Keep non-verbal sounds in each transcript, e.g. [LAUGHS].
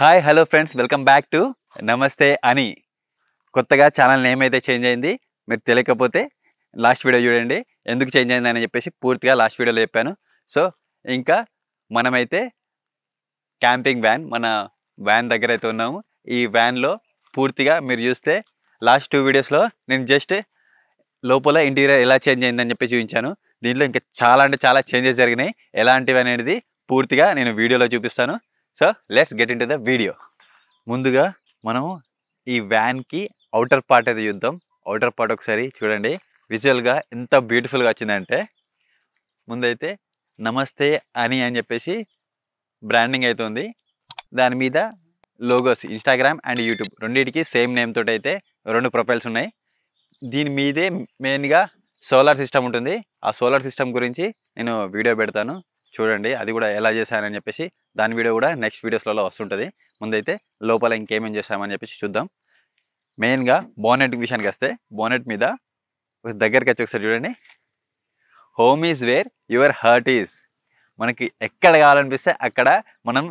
hi hello friends welcome back to Namaste అని కొత్తగా channel name అయితే చేంజ్ అయింది మీరు తెలియకపోతే లాస్ట్ వీడియో చూడండి ఎందుకు చేంజ్ అయింది అని చెప్పేసి పూర్తిగా లాస్ట్ వీడియోలో చెప్పాను సో ఇంకా మనమైతే క్యాంపింగ్ వ్యాన్ మన వ్యాన్ దగ్గర అయితే ఉన్నాము ఈ వ్యాన్లో పూర్తిగా మీరు చూస్తే లాస్ట్ టూ వీడియోస్లో నేను జస్ట్ లోపల ఇంటీరియర్ ఎలా చేంజ్ అయిందని చెప్పి చూపించాను దీంట్లో ఇంకా చాలా అంటే చాలా చేంజెస్ జరిగినాయి ఎలాంటివి అనేది పూర్తిగా నేను వీడియోలో చూపిస్తాను so let's get into the video ముందుగా మనము ఈ వ్యాన్కి అవుటర్ పార్ట్ అయితే చూద్దాం అవుటర్ పార్ట్ ఒకసారి చూడండి విజువల్గా ఎంత బ్యూటిఫుల్గా వచ్చిందంటే ముందైతే నమస్తే అని అని చెప్పేసి బ్రాండింగ్ అవుతుంది దాని మీద లోగోస్ ఇన్స్టాగ్రామ్ అండ్ యూట్యూబ్ రెండింటికి సేమ్ నేమ్ తోటి అయితే రెండు ప్రొఫైల్స్ ఉన్నాయి దీని మీదే మెయిన్గా సోలార్ సిస్టమ్ ఉంటుంది ఆ సోలార్ సిస్టమ్ గురించి నేను వీడియో పెడతాను చూడండి అది కూడా ఎలా చేశానని చెప్పేసి దాని వీడియో కూడా నెక్స్ట్ వీడియోస్లలో వస్తుంటుంది ముందైతే లోపల ఇంకేమేం చేసామని చెప్పేసి చూద్దాం మెయిన్గా బోనెట్ విషయానికి వస్తే బోనెట్ మీద దగ్గరికి వచ్చి ఒకసారి చూడండి home is where your heart is మనకి ఎక్కడ కావాలనిపిస్తే అక్కడ మనం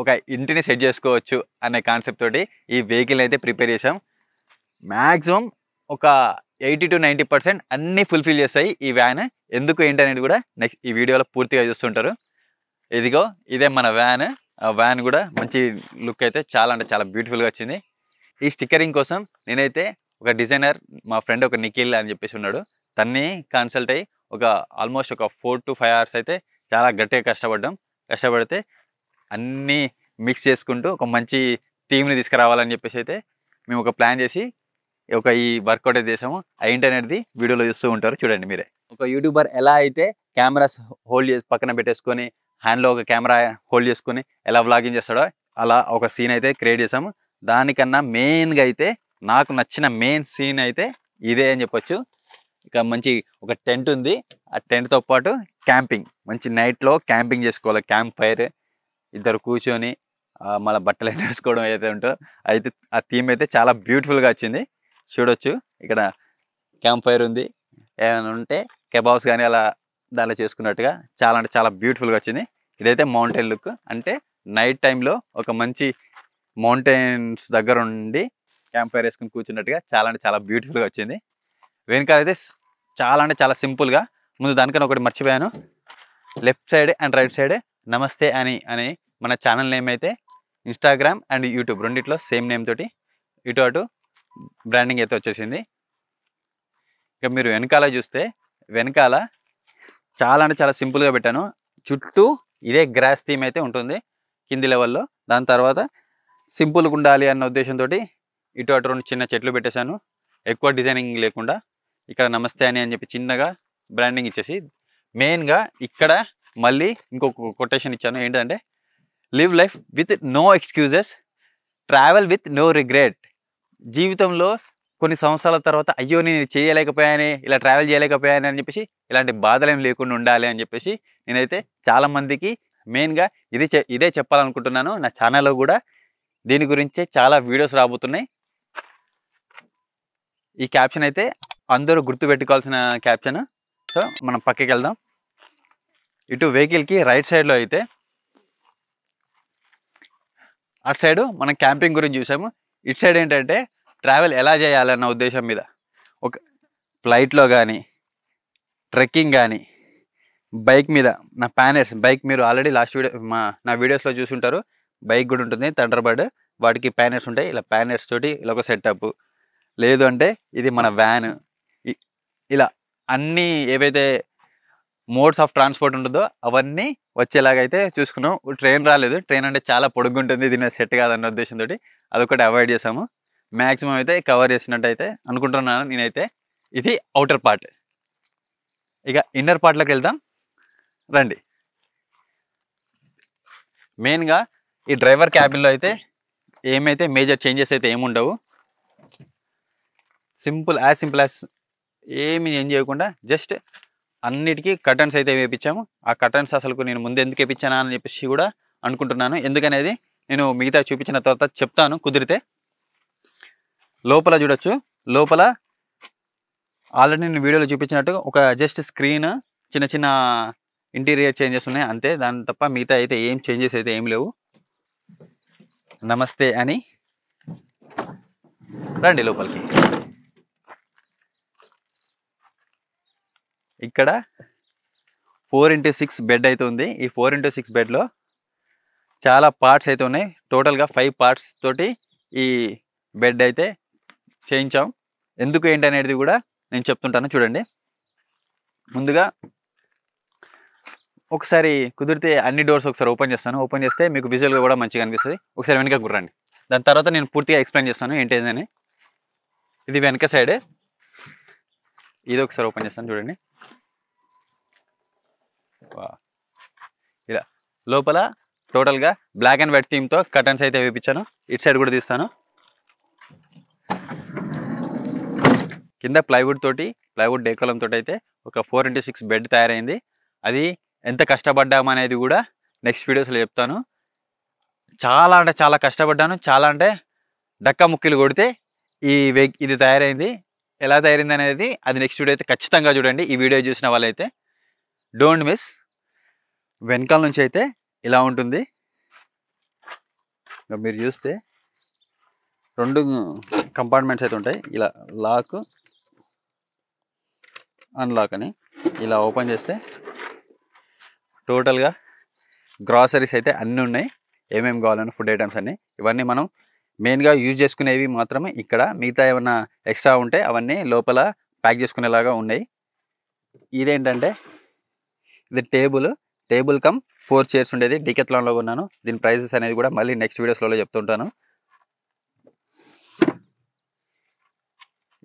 ఒక ఇంటిని సెట్ చేసుకోవచ్చు అనే కాన్సెప్ట్ తోటి ఈ వెహికల్ అయితే ప్రిపేర్ చేసాం మ్యాక్సిమం ఒక ఎయిటీ టు నైంటీ పర్సెంట్ అన్నీ ఫుల్ఫిల్ చేస్తాయి ఈ వ్యాన్ ఎందుకు ఏంటనేది కూడా నెక్స్ట్ ఈ వీడియోలో పూర్తిగా చూస్తుంటారు ఇదిగో ఇదే మన వ్యాన్ ఆ వ్యాన్ కూడా మంచి లుక్ అయితే చాలా అంటే చాలా బ్యూటిఫుల్గా వచ్చింది ఈ స్టిక్కరింగ్ కోసం నేనైతే ఒక డిజైనర్ మా ఫ్రెండ్ ఒక నిఖిల్ అని చెప్పేసి ఉన్నాడు తన్ని కన్సల్ట్ అయ్యి ఒక ఆల్మోస్ట్ ఒక ఫోర్ టు ఫైవ్ అవర్స్ అయితే చాలా గట్టిగా కష్టపడ్డాం కష్టపడితే అన్నీ మిక్స్ చేసుకుంటూ ఒక మంచి థీమ్ని తీసుకురావాలని చెప్పేసి అయితే మేము ఒక ప్లాన్ చేసి ఒక ఈ వర్కౌట్ చేసాము ఆ అనేది వీడియోలో చూస్తూ ఉంటారు చూడండి మీరే ఒక యూట్యూబర్ ఎలా అయితే కెమెరాస్ హోల్డ్ చేసి పక్కన పెట్టేసుకొని హ్యాండ్లో ఒక కెమెరా హోల్డ్ చేసుకొని ఎలా వ్లాగింగ్ చేస్తాడో అలా ఒక సీన్ అయితే క్రియేట్ చేసాము దానికన్నా మెయిన్గా అయితే నాకు నచ్చిన మెయిన్ సీన్ అయితే ఇదే అని చెప్పొచ్చు ఇక మంచి ఒక టెంట్ ఉంది ఆ టెంట్తో పాటు క్యాంపింగ్ మంచి నైట్లో క్యాంపింగ్ చేసుకోవాలి క్యాంప్ ఫైర్ ఇద్దరు కూర్చొని మళ్ళీ బట్టలు [LAUGHS] వేసుకోవడం ఏదైతే ఉంటుందో అయితే ఆ థీమ్ అయితే చాలా బ్యూటిఫుల్గా వచ్చింది చూడొచ్చు ఇక్కడ క్యాంప్ ఫైర్ ఉంది ఏమైనా ఉంటే కెబాబ్స్ కానీ అలా దానిలో చేసుకున్నట్టుగా చాలా అంటే చాలా బ్యూటిఫుల్గా వచ్చింది ఇదైతే మౌంటైన్ లుక్ అంటే నైట్ టైంలో ఒక మంచి మౌంటైన్స్ దగ్గర ఉండి క్యాంప్ ఫైర్ వేసుకుని కూర్చున్నట్టుగా చాలా అంటే చాలా బ్యూటిఫుల్గా వచ్చింది వెనకాల అయితే చాలా అంటే చాలా సింపుల్గా ముందు దానికన్నా ఒకటి మర్చిపోయాను left side and right side Namaste అని అని మన ఛానల్ నేమ్ అయితే ఇన్స్టాగ్రామ్ అండ్ యూట్యూబ్ రెండిట్లో సేమ్ నేమ్ తోటి ఇటు అటు బ్రాండింగ్ అయితే వచ్చేసింది ఇక మీరు వెనకాల చూస్తే వెనకాల చాలా అంటే చాలా సింపుల్గా పెట్టాను చుట్టూ ఇదే గ్రాస్ థీమ్ అయితే ఉంటుంది కింది లెవెల్లో దాని తర్వాత సింపుల్గా ఉండాలి అన్న ఉద్దేశంతో ఇటు అటు రెండు చిన్న చెట్లు పెట్టేశాను ఎక్కువ డిజైనింగ్ లేకుండా ఇక్కడ నమస్తే అని అని చెప్పి చిన్నగా బ్రాండింగ్ ఇచ్చేసి మెయిన్గా ఇక్కడ మళ్ళీ ఇంకొక కొటేషన్ ఇచ్చాను ఏంటంటే live life with no excuses travel with no regret జీవితంలో కొన్ని సంవత్సరాల తర్వాత అయ్యో నేను చేయలేకపోయాను ఇలా ట్రావెల్ చేయలేకపోయాను అని చెప్పేసి ఇలాంటి బాధలు ఏం లేకుండా ఉండాలి అని చెప్పేసి నేనైతే చాలామందికి మెయిన్గా ఇది ఇదే చెప్పాలనుకుంటున్నాను నా ఛానల్లో కూడా దీని గురించే చాలా వీడియోస్ రాబోతున్నాయి ఈ క్యాప్షన్ అయితే అందరూ గుర్తుపెట్టుకోవాల్సిన క్యాప్షన్ సో మనం పక్కకి వెళ్దాం ఇటు వెహికల్కి రైట్ సైడ్లో అయితే అటు సైడు మనం క్యాంపింగ్ గురించి చూసాము ఇట్ సైడ్ ఏంటంటే ట్రావెల్ ఎలా చేయాలన్న ఉద్దేశం మీద ఒక ఫ్లైట్లో కానీ ట్రెక్కింగ్ కానీ బైక్ మీద నా ప్యానర్స్ బైక్ మీరు ఆల్రెడీ లాస్ట్ వీడియో మా నా వీడియోస్లో చూసుంటారు బైక్ కూడా ఉంటుంది థండర్బర్డ్ వాటికి ప్యానర్స్ ఉంటాయి ఇలా ప్యానర్స్ తోటి ఇలా ఒక సెటప్ లేదు అంటే ఇది మన వ్యాన్ ఇలా అన్నీ ఏవైతే మోడ్స్ ఆఫ్ ట్రాన్స్పోర్ట్ ఉంటుందో అవన్నీ వచ్చేలాగైతే చూసుకున్నాం ట్రైన్ రాలేదు ట్రైన్ అంటే చాలా పొడుగుంటుంది దీని సెట్ కాదన్న ఉద్దేశంతో అదొకటి అవాయిడ్ చేసాము మ్యాక్సిమం అయితే కవర్ చేసినట్టయితే అనుకుంటున్నాను నేనైతే ఇది అవుటర్ పార్ట్ ఇక ఇన్నర్ పార్ట్లోకి వెళ్దాం రండి మెయిన్గా ఈ డ్రైవర్ క్యాబిన్లో అయితే ఏమైతే మేజర్ చేంజెస్ అయితే ఏముండవు సింపుల్ యాజ్ సింపుల్ యాజ్ ఏమి ఏం చేయకుండా జస్ట్ అన్నిటికీ కర్టన్స్ అయితే వేయించాము ఆ కర్టన్స్ అసలు నేను ముందు ఎందుకు వేయించానా అని చెప్పేసి కూడా అనుకుంటున్నాను ఎందుకనేది నేను మిగతా చూపించిన తర్వాత చెప్తాను కుదిరితే లోపల చూడొచ్చు లోపల ఆల్రెడీ నేను వీడియోలో చూపించినట్టు ఒక జస్ట్ స్క్రీన్ చిన్న చిన్న ఇంటీరియర్ చేంజెస్ ఉన్నాయి అంతే దాని తప్ప మిగతా అయితే ఏం చేంజెస్ అయితే ఏం లేవు నమస్తే అని రండి లోపలికి ఇక్కడ ఫోర్ ఇంటూ సిక్స్ బెడ్ అయితే ఉంది ఈ ఫోర్ ఇంటూ సిక్స్ బెడ్లో చాలా పార్ట్స్ అయితే ఉన్నాయి టోటల్గా ఫైవ్ పార్ట్స్ తోటి ఈ బెడ్ అయితే చేయించాం ఎందుకు ఏంటి అనేది కూడా నేను చెప్తుంటాను చూడండి ముందుగా ఒకసారి కుదిరితే అన్ని డోర్స్ ఒకసారి ఓపెన్ చేస్తాను ఓపెన్ చేస్తే మీకు విజువల్గా కూడా మంచిగా అనిపిస్తుంది ఒకసారి వెనక కుర్రండి దాని తర్వాత నేను పూర్తిగా ఎక్స్ప్లెయిన్ చేస్తాను ఏంటిదని ఇది వెనక సైడ్ ఇది ఒకసారి ఓపెన్ చేస్తాను చూడండి ఇలా లోపల టోటల్గా బ్లాక్ అండ్ వైట్ థీమ్తో కటన్స్ అయితే వేపించాను ఇటు సైడ్ కూడా తీస్తాను కింద ప్లైవుడ్ తోటి ప్లైవుడ్ తోటి అయితే ఒక ఫోర్ ఇంటూ సిక్స్ బెడ్ తయారైంది అది ఎంత కష్టపడ్డామనేది కూడా నెక్స్ట్ వీడియోస్లో చెప్తాను చాలా అంటే చాలా కష్టపడ్డాను చాలా అంటే డక్క ముక్కిలు కొడితే ఈ వెగ్ ఇది తయారైంది ఎలా తయారైంది అనేది అది నెక్స్ట్ వీడియో అయితే ఖచ్చితంగా చూడండి ఈ వీడియో చూసిన వాళ్ళైతే డోంట్ మిస్ వెనకాల నుంచి అయితే ఇలా ఉంటుంది మీరు చూస్తే రెండు కంపార్ట్మెంట్స్ అయితే ఉంటాయి ఇలా లాక్ అన్లాక్ అని ఇలా ఓపెన్ చేస్తే టోటల్గా గ్రాసరీస్ అయితే అన్నీ ఉన్నాయి ఏమేమి కావాలని ఫుడ్ ఐటమ్స్ అన్నీ ఇవన్నీ మనం మెయిన్గా యూజ్ చేసుకునేవి మాత్రమే ఇక్కడ మిగతా ఏమైనా ఎక్స్ట్రా ఉంటే అవన్నీ లోపల ప్యాక్ చేసుకునేలాగా ఉన్నాయి ఇదేంటంటే ఇది table table cum four chairs ఉండేది డికెత్లాన్లో ఉన్నాను దీని ప్రైజెస్ అనేది కూడా మళ్ళీ నెక్స్ట్ వీడియోస్లో చెప్తుంటాను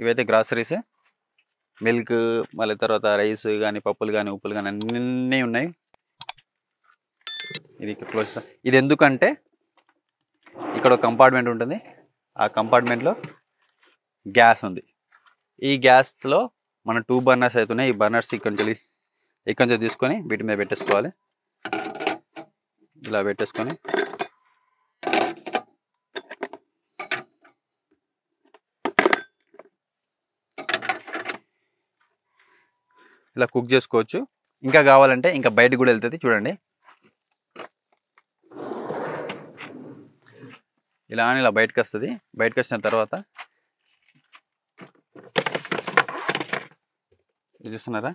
ఇవైతే గ్రాసరీస్ మిల్క్ మళ్ళీ తర్వాత రైస్ కానీ పప్పులు కానీ ఉప్పులు కానీ అన్నీ ఉన్నాయి ఇది క్లోజ్ ఇది ఎందుకంటే ఇక్కడ ఒక కంపార్ట్మెంట్ ఉంటుంది ఆ కంపార్ట్మెంట్లో గ్యాస్ ఉంది ఈ గ్యాస్లో మన టూ బర్నర్స్ అవుతున్నాయి ఈ బర్నర్స్ ఇక్కడ నుంచి ఇక్కడి తీసుకొని వీటి మీద పెట్టేసుకోవాలి ఇలా పెట్టేసుకొని ఇలా కుక్ చేసుకోవచ్చు ఇంకా కావాలంటే ఇంకా బయటకు కూడా వెళ్తుంది చూడండి ఇలా అని ఇలా బయటకు వస్తుంది బయటకు వచ్చిన తర్వాత చూస్తున్నారా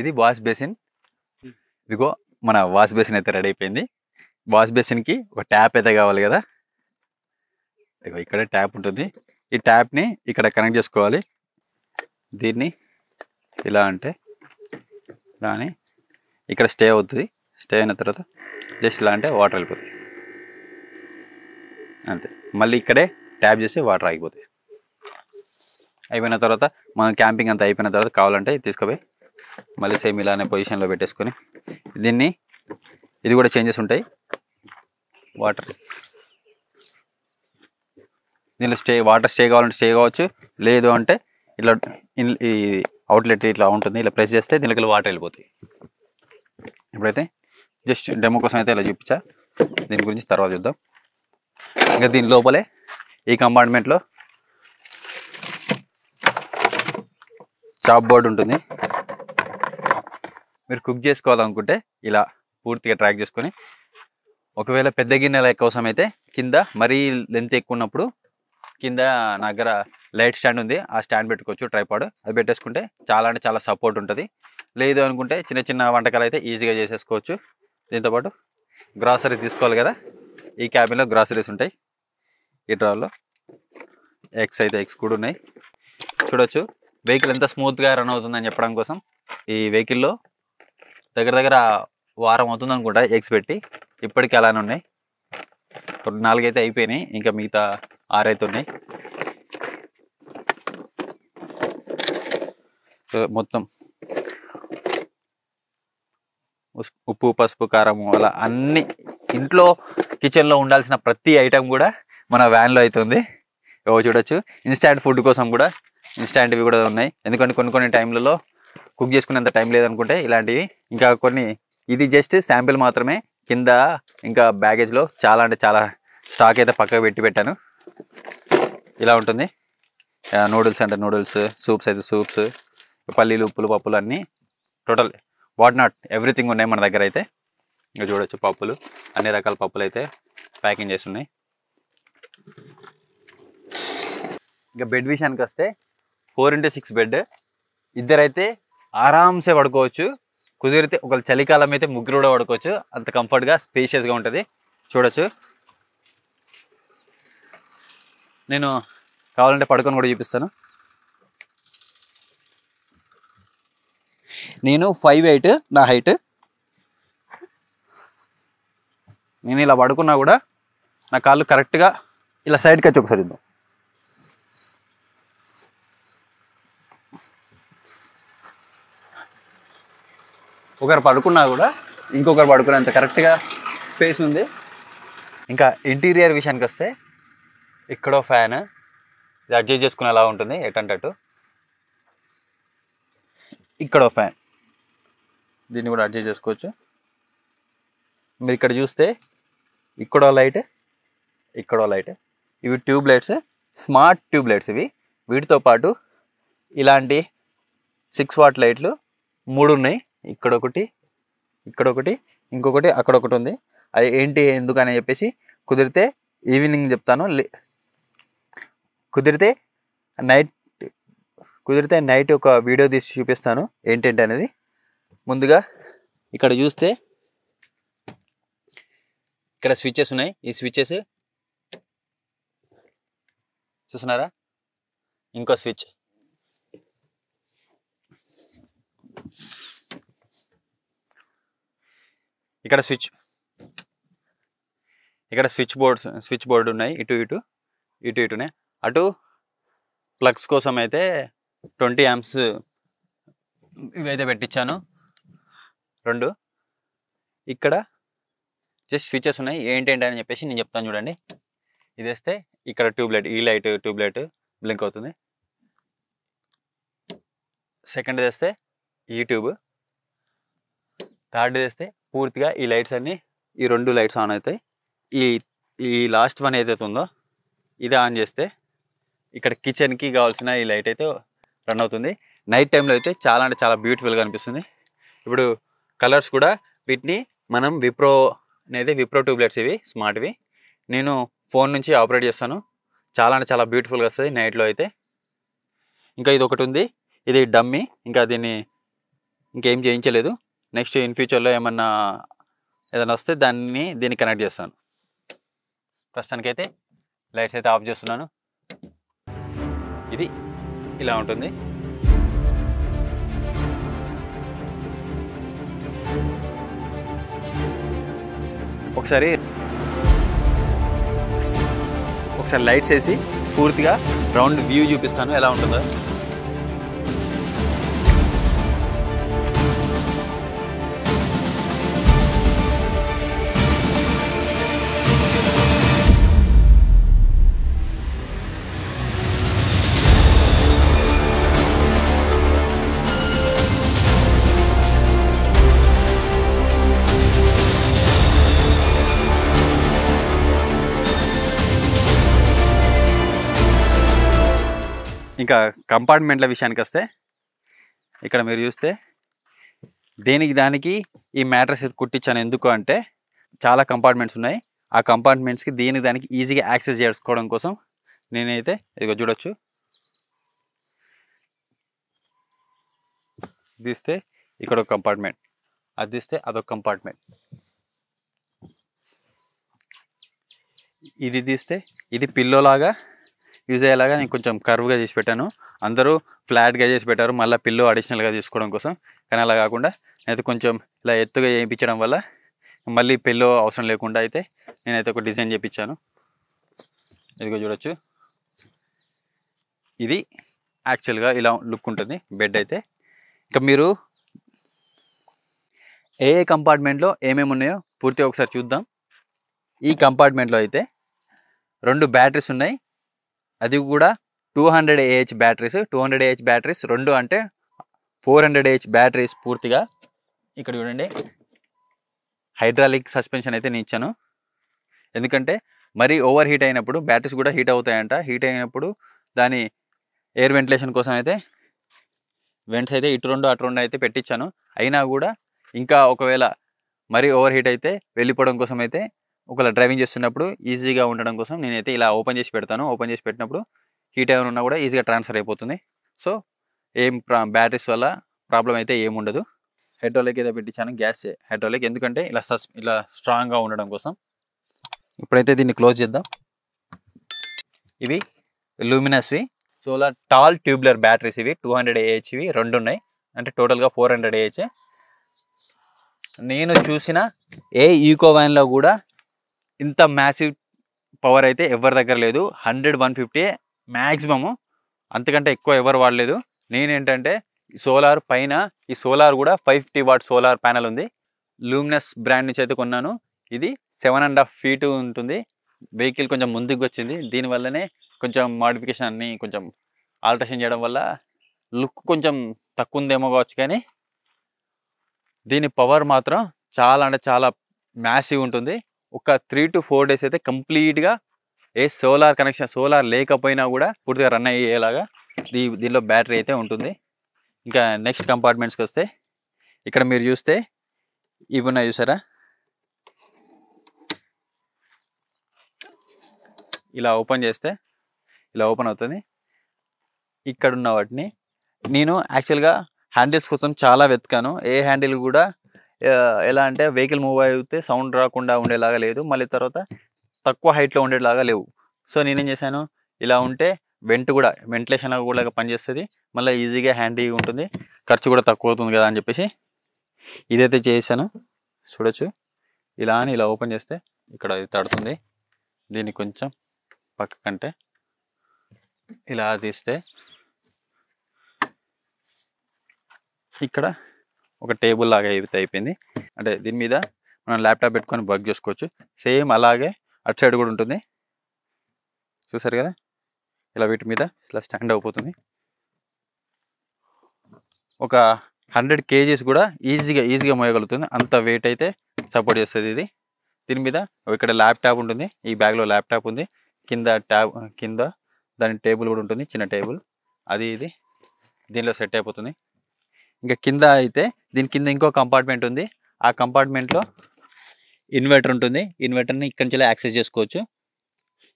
ఇది వాష్ బేసిన్ ఇదిగో మన వాష్ బేసిన్ అయితే రెడీ అయిపోయింది వాష్ బేసిన్కి ఒక ట్యాప్ అయితే కావాలి కదా ఇదిగో ఇక్కడ ట్యాప్ ఉంటుంది ఈ ట్యాప్ని ఇక్కడ కనెక్ట్ చేసుకోవాలి దీన్ని ఇలా అంటే ఇలా అని ఇక్కడ స్టే అవుతుంది స్టే అయిన తర్వాత జస్ట్ ఇలా అంటే వాటర్ వెళ్ళిపోతుంది అంతే మళ్ళీ ఇక్కడే ట్యాప్ చేసి వాటర్ ఆగిపోతాయి అయిపోయిన తర్వాత మనం క్యాంపింగ్ అంతా అయిపోయిన తర్వాత కావాలంటే తీసుకుపోయి మళ్ళీ సేమ్ ఇలానే పొజిషన్లో పెట్టేసుకొని దీన్ని ఇది కూడా చేంజెస్ ఉంటాయి వాటర్ దీనిలో స్టే వాటర్ స్టే కావాలంటే స్టే కావచ్చు లేదు అంటే ఇట్లా ఈ అవుట్లెట్ ఇట్లా ఉంటుంది ఇలా ప్రెస్ చేస్తే దీనికి వాటర్ వెళ్ళిపోతాయి ఇప్పుడైతే జస్ట్ డెమో కోసం అయితే ఇలా చూపించా దీని గురించి తర్వాత చూద్దాం ఇంకా దీని లోపలే ఈ కంపార్ట్మెంట్లో చాప్ బోర్డ్ ఉంటుంది మీరు కుక్ చేసుకోవాలనుకుంటే ఇలా పూర్తిగా ట్రాక్ చేసుకొని ఒకవేళ పెద్ద గిన్నెల కోసం అయితే కింద మరీ లెంత్ ఎక్కువ ఉన్నప్పుడు కింద నా దగ్గర లైట్ స్టాండ్ ఉంది ఆ స్టాండ్ పెట్టుకోవచ్చు ట్రైపాడ్ అది పెట్టేసుకుంటే చాలా అంటే చాలా సపోర్ట్ ఉంటుంది లేదు అనుకుంటే చిన్న చిన్న వంటకాలు అయితే ఈజీగా చేసేసుకోవచ్చు దీంతోపాటు గ్రాసరీ తీసుకోవాలి కదా ఈ క్యాబిన్లో గ్రాసరీస్ ఉంటాయి ఈ డ్రాల్లో ఎక్స్ అయితే ఎక్స్ కూడా ఉన్నాయి చూడొచ్చు వెహికల్ ఎంత స్మూత్గా రన్ అవుతుందని చెప్పడం కోసం ఈ వెహికల్లో దగ్గర దగ్గర వారం అవుతుంది అనుకుంటా ఎగ్స్ పెట్టి ఇప్పటికీ అలానే ఉన్నాయి నాలుగైతే అయిపోయినాయి ఇంకా మిగతా ఆరైతే ఉన్నాయి మొత్తం ఉప్పు పసుపు కారము అలా అన్నీ ఇంట్లో కిచెన్లో ఉండాల్సిన ప్రతి ఐటెం కూడా మన వ్యాన్లో అవుతుంది ఏవో చూడొచ్చు ఇన్స్టాంట్ ఫుడ్ కోసం కూడా ఇన్స్టాంట్వి కూడా ఉన్నాయి ఎందుకంటే కొన్ని కొన్ని టైంలలో కుక్ చేసుకునేంత టైం లేదనుకుంటే ఇలాంటివి ఇంకా కొన్ని ఇది జస్ట్ శాంపిల్ మాత్రమే కింద ఇంకా బ్యాగేజ్లో చాలా అంటే చాలా స్టాక్ అయితే పక్కకు పెట్టి పెట్టాను ఇలా ఉంటుంది నూడిల్స్ అంటే నూడిల్స్ సూప్స్ అయితే సూప్స్ పల్లీలు ఉప్పులు పప్పులు అన్నీ టోటల్ వాట్ నాట్ ఎవ్రీథింగ్ ఉన్నాయి మన దగ్గర అయితే ఇంకా చూడొచ్చు పప్పులు అన్ని రకాల పప్పులు అయితే ప్యాకింగ్ చేసి ఉన్నాయి ఇంకా బెడ్ విషయానికి వస్తే ఫోర్ ఇంటూ సిక్స్ బెడ్ ఇద్దరైతే ఆరాంసే పడుకోవచ్చు కుదిరితే ఒకళ్ళు చలికాలం అయితే ముగ్గురు కూడా పడుకోవచ్చు అంత కంఫర్ట్గా స్పేషియస్గా ఉంటుంది చూడొచ్చు నేను కావాలంటే పడుకొని కూడా చూపిస్తాను నేను ఫైవ్ ఎయిట్ నా హైట్ నేను ఇలా పడుకున్నా కూడా నా కాళ్ళు కరెక్ట్గా ఇలా సైడ్కి వచ్చి ఒకసారి ఇద్దాం ఒకరు పడుకున్నా కూడా ఇంకొకరు పడుకునేంత కరెక్ట్గా స్పేస్ ఉంది ఇంకా ఇంటీరియర్ విషయానికి వస్తే ఇక్కడో ఫ్యాన్ ఇది అడ్జస్ట్ చేసుకునేలా ఉంటుంది ఎటంటట్టు ఇక్కడో ఫ్యాన్ దీన్ని కూడా అడ్జస్ట్ చేసుకోవచ్చు మీరు ఇక్కడ చూస్తే ఇక్కడ లైట్ ఇక్కడ లైట్ ఇవి tube lights smart tube lights ఇవి వీటితో పాటు ఇలాంటి సిక్స్ వాట్ లైట్లు మూడు ఉన్నాయి ఇక్కడ ఒకటి ఇక్కడ ఒకటి ఇంకొకటి అక్కడ ఒకటి ఉంది అది ఏంటి ఎందుకని చెప్పేసి కుదిరితే ఈవినింగ్ చెప్తాను కుదిరితే నైట్ కుదిరితే నైట్ ఒక వీడియో తీసి చూపిస్తాను ఏంటంటే అనేది ముందుగా ఇక్కడ చూస్తే ఇక్కడ స్విచ్చెస్ ఉన్నాయి ఈ స్విచ్చెస్ చూస్తున్నారా ఇంకో స్విచ్ ఇక్కడ స్విచ్ ఇక్కడ స్విచ్ బోర్డ్స్ స్విచ్ బోర్డు ఉన్నాయి ఇటు ఇటు ఇటు ఇటునే అటు ప్లగ్స్ కోసం అయితే ట్వంటీ యామ్స్ ఇవైతే పెట్టించాను రెండు ఇక్కడ జస్ట్ స్విచెస్ ఉన్నాయి ఏంటేంటి అని చెప్పేసి నేను చెప్తాను చూడండి ఇది వేస్తే ఇక్కడ ట్యూబ్లైట్ ఈ లైట్ ట్యూబ్లైట్ బ్లింక్ అవుతుంది సెకండ్ తెస్తే ఈ ట్యూబ్ థర్డ్ తెస్తే పూర్తిగా ఈ లైట్స్ అన్నీ ఈ రెండు లైట్స్ ఆన్ అవుతాయి ఈ ఈ లాస్ట్ వన్ ఏదైతే ఉందో ఇది ఆన్ చేస్తే ఇక్కడ కిచెన్కి కావాల్సిన ఈ లైట్ అయితే రన్ అవుతుంది నైట్ టైంలో అయితే చాలా అంటే చాలా బ్యూటిఫుల్గా అనిపిస్తుంది ఇప్పుడు కలర్స్ కూడా వీటిని మనం విప్రో నేది విప్రో ట్యూబ్లెట్స్ ఇవి స్మార్ట్వి నేను ఫోన్ నుంచి ఆపరేట్ చేస్తాను చాలా అంటే చాలా బ్యూటిఫుల్గా వస్తుంది నైట్లో అయితే ఇంకా ఇది ఒకటి ఉంది ఇది డమ్మీ ఇంకా దీన్ని ఇంకేం చేయించలేదు నెక్స్ట్ ఇన్ ఫ్యూచర్లో ఏమన్నా ఏదైనా వస్తే దాన్ని దీన్ని కనెక్ట్ చేస్తాను ప్రస్తుతానికైతే లైట్స్ అయితే ఆఫ్ చేస్తున్నాను ఇది ఇలా ఉంటుంది ఒకసారి ఒకసారి లైట్స్ వేసి పూర్తిగా రౌండ్ వ్యూ చూపిస్తాను ఎలా ఉంటుందో ఇంకా కంపార్ట్మెంట్ల విషయానికి వస్తే ఇక్కడ మీరు చూస్తే దేనికి దానికి ఈ మ్యాట్రస్ కుట్టించాను ఎందుకు అంటే చాలా కంపార్ట్మెంట్స్ ఉన్నాయి ఆ కంపార్ట్మెంట్స్కి దేనికి దానికి ఈజీగా యాక్సెస్ చేసుకోవడం కోసం నేనైతే ఇదిగో చూడొచ్చు తీస్తే ఇక్కడ ఒక కంపార్ట్మెంట్ అది తీస్తే అదొక కంపార్ట్మెంట్ ఇది తీస్తే ఇది పిల్లోలాగా యూజ్ అయ్యేలాగా నేను కొంచెం కర్వ్గా చేసి పెట్టాను అందరూ ఫ్లాట్గా చేసి పెట్టారు మళ్ళీ పిల్లు అడిషనల్గా తీసుకోవడం కోసం కానీ అలా కాకుండా నేనైతే కొంచెం ఇలా ఎత్తుగా చేయించడం వల్ల మళ్ళీ పిల్లు అవసరం లేకుండా అయితే నేనైతే ఒక డిజైన్ చేయించాను ఇదిగో చూడొచ్చు ఇది యాక్చువల్గా ఇలా లుక్ ఉంటుంది బెడ్ అయితే ఇంకా మీరు ఏ ఏ కంపార్ట్మెంట్లో ఏమేమి ఉన్నాయో పూర్తిగా ఒకసారి చూద్దాం ఈ కంపార్ట్మెంట్లో అయితే రెండు బ్యాటరీస్ ఉన్నాయి అది కూడా two hundred AH batteries two hundred AH batteries రెండు అంటే ఫోర్ హండ్రెడ్ ఏహెచ్ బ్యాటరీస్ పూర్తిగా ఇక్కడ చూడండి హైడ్రాలిక్ సస్పెన్షన్ అయితే నేను ఇచ్చాను ఎందుకంటే మరీ ఓవర్ హీట్ అయినప్పుడు బ్యాటరీస్ కూడా హీట్ అవుతాయంట హీట్ అయినప్పుడు దాని ఎయిర్ వెంటిలేషన్ కోసం అయితే వెంట్స్ అయితే ఇటు రెండు అటు రెండు అయితే పెట్టించాను అయినా కూడా ఇంకా ఒకవేళ మరీ ఓవర్ హీట్ అయితే వెళ్ళిపోవడం కోసం అయితే ఒకవేళ డ్రైవింగ్ చేస్తున్నప్పుడు ఈజీగా ఉండడం కోసం నేనైతే ఇలా ఓపెన్ చేసి పెడతాను ఓపెన్ చేసి పెట్టినప్పుడు హీట్ ఏమైనా ఉన్నా కూడా ఈజీగా ట్రాన్స్ఫర్ అయిపోతుంది సో ఏం బ్యాటరీస్ వల్ల ప్రాబ్లం అయితే ఏముండదు హైడ్రాలిక్ అయితే పెట్టించాను గ్యాస్ హైడ్రాలిక్ ఎందుకంటే ఇలా సస్ ఇలా స్ట్రాంగ్గా ఉండడం కోసం ఇప్పుడైతే దీన్ని క్లోజ్ చేద్దాం ఇవి లూమినస్వి సోలార్ టాల్ ట్యూబ్లర్ బ్యాటరీస్ ఇవి టూ హండ్రెడ్ ఏహెచ్వి రెండు ఉన్నాయి అంటే టోటల్గా ఫోర్ హండ్రెడ్ ఏహెచ్ నేను చూసిన ఏ ఈకో వ్యాన్లో కూడా ఇంత మ్యాసివ్ పవర్ అయితే ఎవరి దగ్గర లేదు హండ్రెడ్ వన్ ఫిఫ్టీ మ్యాక్సిమము అంతకంటే ఎక్కువ ఎవరు వాడలేదు నేనేంటంటే సోలార్ పైన ఈ సోలార్ కూడా five fifty watt solar panel ఉంది లూమినస్ బ్రాండ్ నుంచి అయితే కొన్నాను ఇది సెవెన్ అండ్ హాఫ్ ఫీట్ ఉంటుంది వెహికల్ కొంచెం ముందుకు వచ్చింది దీనివల్లనే కొంచెం మాడిఫికేషన్ అన్నీ కొంచెం ఆల్ట్రేషన్ చేయడం వల్ల లుక్ కొంచెం తక్కువ ఉందేమో కావచ్చు కానీ దీని పవర్ మాత్రం చాలా అంటే చాలా మ్యాసివ్ ఉంటుంది ఒక త్రీ టు ఫోర్ డేస్ అయితే కంప్లీట్గా ఏ సోలార్ కనెక్షన్ సోలార్ లేకపోయినా కూడా పూర్తిగా రన్ అయ్యేలాగా దీ దీనిలో బ్యాటరీ అయితే ఉంటుంది ఇంకా నెక్స్ట్ కంపార్ట్మెంట్స్కి వస్తే ఇక్కడ మీరు చూస్తే ఇవి ఉన్నాయి చూసారా ఇలా ఓపెన్ చేస్తే ఇలా ఓపెన్ అవుతుంది ఇక్కడ ఉన్న వాటిని నేను యాక్చువల్గా హ్యాండిల్స్ కోసం చాలా వెతకాను ఏ హ్యాండిల్ కూడా ఎలా అంటే వెహికల్ మూవ్ అయితే సౌండ్ రాకుండా ఉండేలాగా లేదు మళ్ళీ తర్వాత తక్కువ హైట్లో ఉండేలాగా లేవు సో నేనేం చేశాను ఇలా ఉంటే వెంట్ కూడా వెంటిలేషన్ కూడా పనిచేస్తుంది మళ్ళీ ఈజీగా హ్యాండీగా ఉంటుంది ఖర్చు కూడా తక్కువ అవుతుంది కదా అని చెప్పేసి ఇదైతే చేశాను చూడొచ్చు ఇలా అని ఇలా ఓపెన్ చేస్తే ఇక్కడ ఇది తడుతుంది దీన్ని కొంచెం పక్కకంటే ఇలా తీస్తే ఇక్కడ ఒక టేబుల్ లాగా అయితే అయిపోయింది అంటే దీని మీద మనం ల్యాప్టాప్ పెట్టుకొని వర్క్ చేసుకోవచ్చు సేమ్ అలాగే అటు సైడ్ కూడా ఉంటుంది చూసారు కదా ఇలా వీటి మీద ఇలా స్టాండ్ అయిపోతుంది ఒక హండ్రెడ్ కేజీస్ కూడా ఈజీగా ఈజీగా మోయగలుగుతుంది అంత వెయిట్ అయితే సపోర్ట్ చేస్తుంది ఇది దీని మీద ఇక్కడ ల్యాప్టాప్ ఉంటుంది ఈ బ్యాగ్లో ల్యాప్టాప్ ఉంది కింద ట్యాబ్ కింద దాని టేబుల్ కూడా ఉంటుంది చిన్న టేబుల్ అది ఇది దీనిలో సెట్ అయిపోతుంది ఇంకా కింద అయితే దీని కింద ఇంకో కంపార్ట్మెంట్ ఉంది ఆ కంపార్ట్మెంట్లో ఇన్వర్టర్ ఉంటుంది ఇన్వర్టర్ని ఇక్కడి నుంచి యాక్సెస్ చేసుకోవచ్చు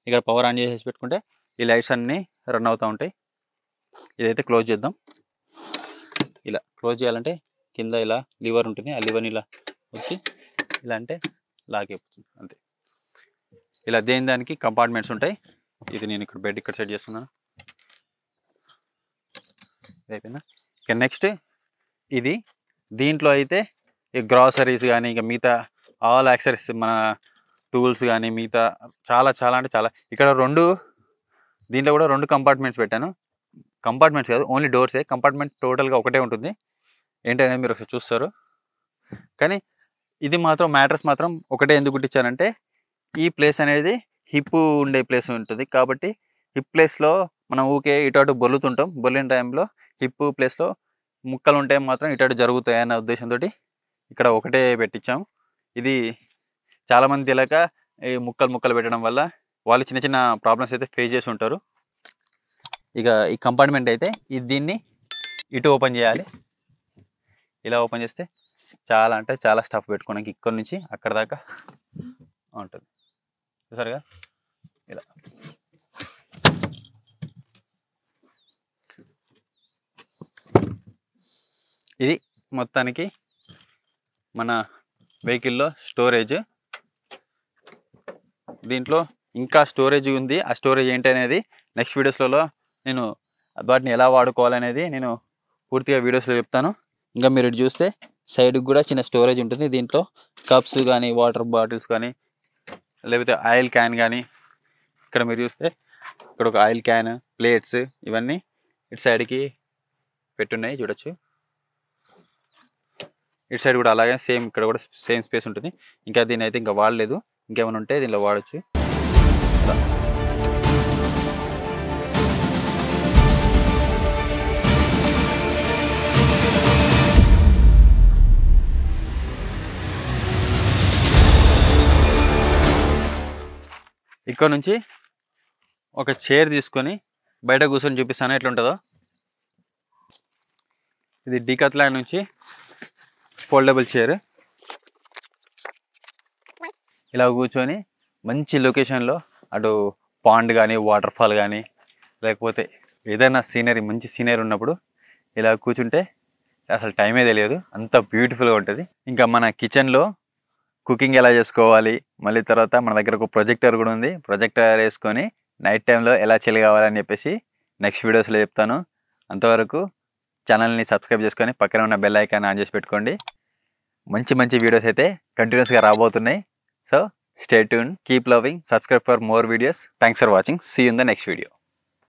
ఇక్కడ పవర్ ఆన్ చేసి పెట్టుకుంటే ఈ లైట్స్ అన్నీ రన్ అవుతూ ఉంటాయి ఇదైతే క్లోజ్ చేద్దాం ఇలా క్లోజ్ చేయాలంటే కింద ఇలా లివర్ ఉంటుంది ఆ లివర్ని ఇలా వచ్చి ఇలా అంటే లాక్ అంతే ఇలా దేని దానికి కంపార్ట్మెంట్స్ ఉంటాయి ఇది నేను ఇక్కడ బెడ్ ఇక్కడ సెట్ చేస్తున్నాను అయిపోయినా ఇక నెక్స్ట్ ఇది దీంట్లో అయితే ఈ గ్రాసరీస్ కానీ ఇక మిగతా ఆల్ యాక్సరీస్ మన టూల్స్ కానీ మిగతా చాలా చాలా అంటే చాలా ఇక్కడ రెండు దీంట్లో కూడా రెండు కంపార్ట్మెంట్స్ పెట్టాను కంపార్ట్మెంట్స్ కాదు ఓన్లీ డోర్సే కంపార్ట్మెంట్ టోటల్గా ఒకటే ఉంటుంది ఏంటనేది మీరు ఒకసారి చూస్తారు కానీ ఇది మాత్రం మ్యాట్రస్ మాత్రం ఒకటే ఎందుకు ఇచ్చానంటే ఈ ప్లేస్ అనేది హిప్ ఉండే ప్లేస్ ఉంటుంది కాబట్టి హిప్ ప్లేస్లో మనం ఊకే ఇటు అటు బొల్లుతుంటాం బొల్లిన టైంలో హిప్ ప్లేస్లో ముక్కలు ఉంటే మాత్రం ఇటు జరుగుతాయి అన్న ఉద్దేశంతో ఇక్కడ ఒకటే పెట్టించాము ఇది చాలామంది తెలియక ఈ ముక్కలు ముక్కలు పెట్టడం వల్ల వాళ్ళు చిన్న చిన్న ప్రాబ్లమ్స్ అయితే ఫేస్ చేసి ఉంటారు ఇక ఈ కంపార్ట్మెంట్ అయితే ఇది దీన్ని ఇటు ఓపెన్ చేయాలి ఇలా ఓపెన్ చేస్తే చాలా అంటే చాలా స్టఫ్ పెట్టుకోవడానికి ఇక్కడ నుంచి అక్కడ దాకా ఉంటుంది చూసారుగా ఇలా ఇది మొత్తానికి మన వెహికల్లో స్టోరేజ్ దీంట్లో ఇంకా స్టోరేజ్ ఉంది ఆ స్టోరేజ్ ఏంటి అనేది నెక్స్ట్ వీడియోస్లలో నేను వాటిని ఎలా వాడుకోవాలనేది నేను పూర్తిగా వీడియోస్లో చెప్తాను ఇంకా మీరు చూస్తే సైడ్కి కూడా చిన్న స్టోరేజ్ ఉంటుంది దీంట్లో కప్స్ కానీ వాటర్ బాటిల్స్ కానీ లేకపోతే ఆయిల్ క్యాన్ కానీ ఇక్కడ మీరు చూస్తే ఇక్కడ ఒక ఆయిల్ క్యాన్ ప్లేట్స్ ఇవన్నీ ఇటు సైడ్కి పెట్టున్నాయి చూడొచ్చు ఇటు సైడ్ కూడా అలాగే సేమ్ ఇక్కడ కూడా సేమ్ స్పేస్ ఉంటుంది ఇంకా దీని అయితే ఇంకా వాడలేదు ఇంకేమైనా ఉంటే దీనిలో వాడచ్చు ఇక్కడ నుంచి ఒక చైర్ తీసుకొని బయట కూర్చొని చూపిస్తాను ఎట్లుంటుందో ఇది డీకత్లాండ్ నుంచి ఫోల్డబుల్ చైర్ ఇలా కూర్చొని మంచి లొకేషన్లో అటు పాండ్ కానీ వాటర్ఫాల్ కానీ లేకపోతే ఏదైనా సీనరీ మంచి సీనరీ ఉన్నప్పుడు ఇలా కూర్చుంటే అసలు టైమే తెలియదు అంత బ్యూటిఫుల్గా ఉంటుంది ఇంకా మన కిచెన్లో కుకింగ్ ఎలా చేసుకోవాలి మళ్ళీ తర్వాత మన దగ్గర ఒక ప్రొజెక్టర్ కూడా ఉంది ప్రొజెక్టర్ వేసుకొని నైట్ టైంలో ఎలా చెల్లి కావాలని చెప్పేసి నెక్స్ట్ వీడియోస్లో చెప్తాను అంతవరకు ఛానల్ని సబ్స్క్రైబ్ చేసుకొని పక్కన ఉన్న బెల్ ఐకాన్ ఆన్ చేసి పెట్టుకోండి మంచి మంచి వీడియోస్ అయితే కంటిన్యూస్గా రాబోతున్నాయి so stay tune keep loving subscribe for more videos thanks for watching see in the next video